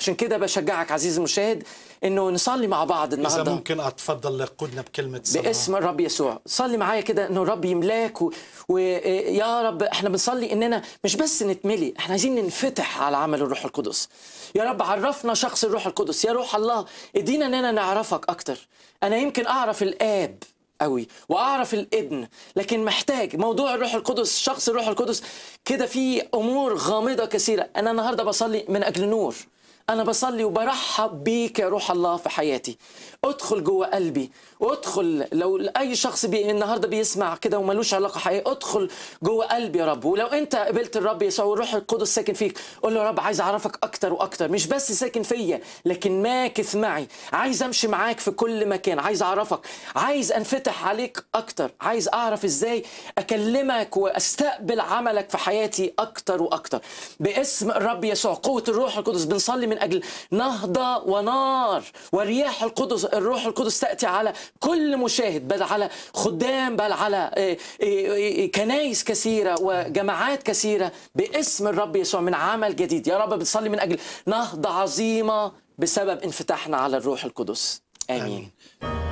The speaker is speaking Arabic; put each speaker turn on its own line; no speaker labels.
عشان كده بشجعك عزيزي المشاهد انه نصلي مع بعض النهارده اذا ممكن اتفضل لقودنا بكلمه صلاه باسم الرب يسوع صلي معايا كده انه الرب يملاك ويا و... رب احنا بنصلي اننا مش بس نتملي احنا عايزين ننفتح على عمل الروح القدس يا رب عرفنا شخص الروح القدس يا روح الله ادينا اننا نعرفك اكتر انا يمكن اعرف الاب قوي واعرف الابن لكن محتاج موضوع الروح القدس شخص الروح القدس كده في امور غامضه كثيره انا النهارده بصلي من اجل نور أنا بصلي وبرحب بيك يا روح الله في حياتي ادخل جوه قلبي وادخل لو أي شخص بي النهاردة بيسمع كده وملوش علاقة حقيقية ادخل جوه قلبي يا رب ولو أنت قبلت الرب يسوع والروح القدس ساكن فيك قول له يا رب عايز أعرفك أكتر وأكتر مش بس ساكن فيا لكن ماكث معي عايز أمشي معاك في كل مكان عايز أعرفك عايز أنفتح عليك أكتر عايز أعرف إزاي أكلمك وأستقبل عملك في حياتي أكتر وأكتر باسم الرب يسوع قوة الروح القدس بنصلي من من أجل نهضة ونار ورياح القدس الروح القدس تأتي على كل مشاهد بل على خدام بل على آه، آه، آه، كنايس كثيرة وجماعات كثيرة باسم الرب يسوع من عمل جديد يا رب بنصلي من أجل نهضة عظيمة بسبب انفتاحنا على الروح القدس آمين, آمين.